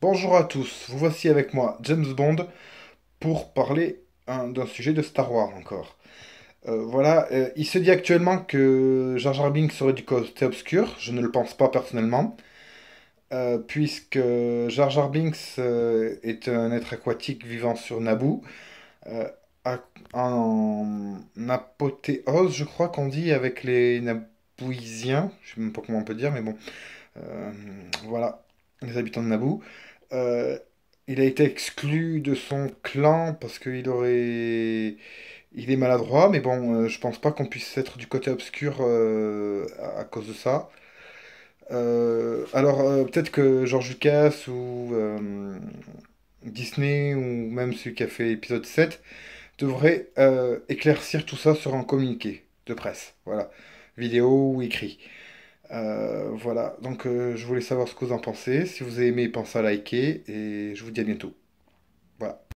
Bonjour à tous, vous voici avec moi James Bond pour parler hein, d'un sujet de Star Wars encore. Euh, voilà, euh, il se dit actuellement que Jar Jar Binks serait du côté obscur, je ne le pense pas personnellement, euh, puisque Jar Jar Binks est un être aquatique vivant sur Naboo, en apothéose, je crois qu'on dit, avec les Nabooisiens, je sais même pas comment on peut dire, mais bon, voilà les habitants de Naboo. Euh, il a été exclu de son clan parce qu'il aurait. Il est maladroit, mais bon, je euh, je pense pas qu'on puisse être du côté obscur euh, à, cause de ça. alors, peut-être que George Lucas ou Disney, ou même celui qui a fait épisode 7, devraient éclaircir tout ça sur un communiqué de presse, voilà, vidéo ou écrit. Euh, voilà, donc euh, je voulais savoir ce que vous en pensez. Si vous avez aimé, pensez à liker et je vous dis à bientôt.